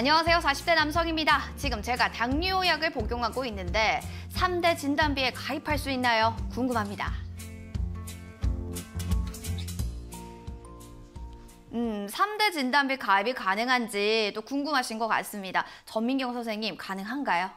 안녕하세요. 40대 남성입니다. 지금 제가 당뇨약을 복용하고 있는데 3대 진단비에 가입할 수 있나요? 궁금합니다. 음, 3대 진단비 가입이 가능한지 또 궁금하신 것 같습니다. 전민경 선생님, 가능한가요?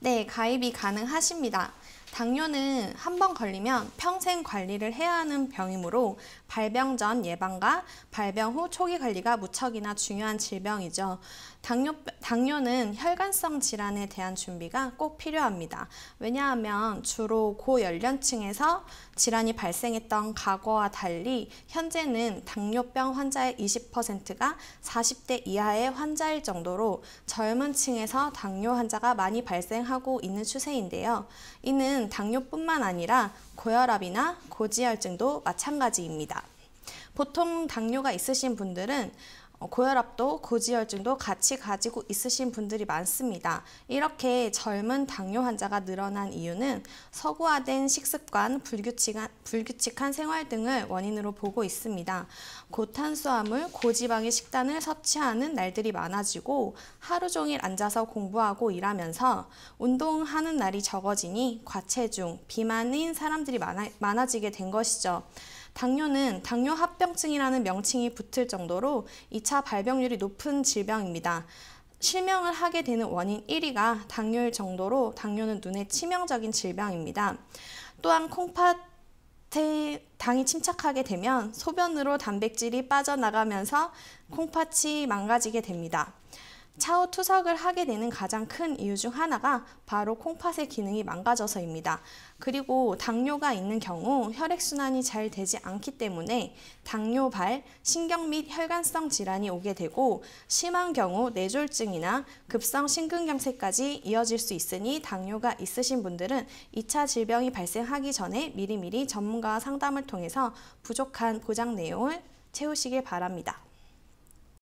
네, 가입이 가능하십니다. 당뇨는 한 번 걸리면 평생 관리를 해야 하는 병이므로 발병 전 예방과 발병 후 초기 관리가 무척이나 중요한 질병이죠. 당뇨, 당뇨는 혈관성 질환에 대한 준비가 꼭 필요합니다. 왜냐하면 주로 고연령층에서 질환이 발생했던 과거와 달리 현재는 당뇨병 환자의 20%가 40대 이하의 환자일 정도로 젊은 층에서 당뇨 환자가 많이 발생하고 있는 추세인데요. 이 이는 당뇨뿐만 아니라 고혈압이나 고지혈증도 마찬가지입니다. 보통 당뇨가 있으신 분들은 어, 고혈압도 고지혈증도 같이 가지고 있으신 분들이 많습니다. 이렇게 젊은 당뇨 환자가 늘어난 이유는 서구화된 식습관, 불규칙한, 불규칙한 생활 등을 원인으로 보고 있습니다. 고탄수화물, 고지방의 식단을 섭취하는 날들이 많아지고 하루 종일 앉아서 공부하고 일하면서 운동하는 날이 적어지니 과체중, 비만인 사람들이 많아, 많아지게 된 것이죠. 당뇨는 당뇨 합병증이라는 명칭이 붙을 정도로 2차 발병률이 높은 질병입니다. 실명을 하게 되는 원인 1위가 당뇨일 정도로 당뇨는 눈에 치명적인 질병입니다. 또한 콩팥 당이 침착하게 되면 소변으로 단백질이 빠져나가면서 콩팥이 망가지게 됩니다. 차후 투석을 하게 되는 가장 큰 이유 중 하나가 바로 콩팥의 기능이 망가져서입니다. 그리고 당뇨가 있는 경우 혈액순환이 잘 되지 않기 때문에 당뇨발, 신경 및 혈관성 질환이 오게 되고 심한 경우 뇌졸중이나 급성 심근경색까지 이어질 수 있으니 당뇨가 있으신 분들은 2차 질병이 발생하기 전에 미리미리 전문가와 상담을 통해서 부족한 보장 내용을 채우시길 바랍니다.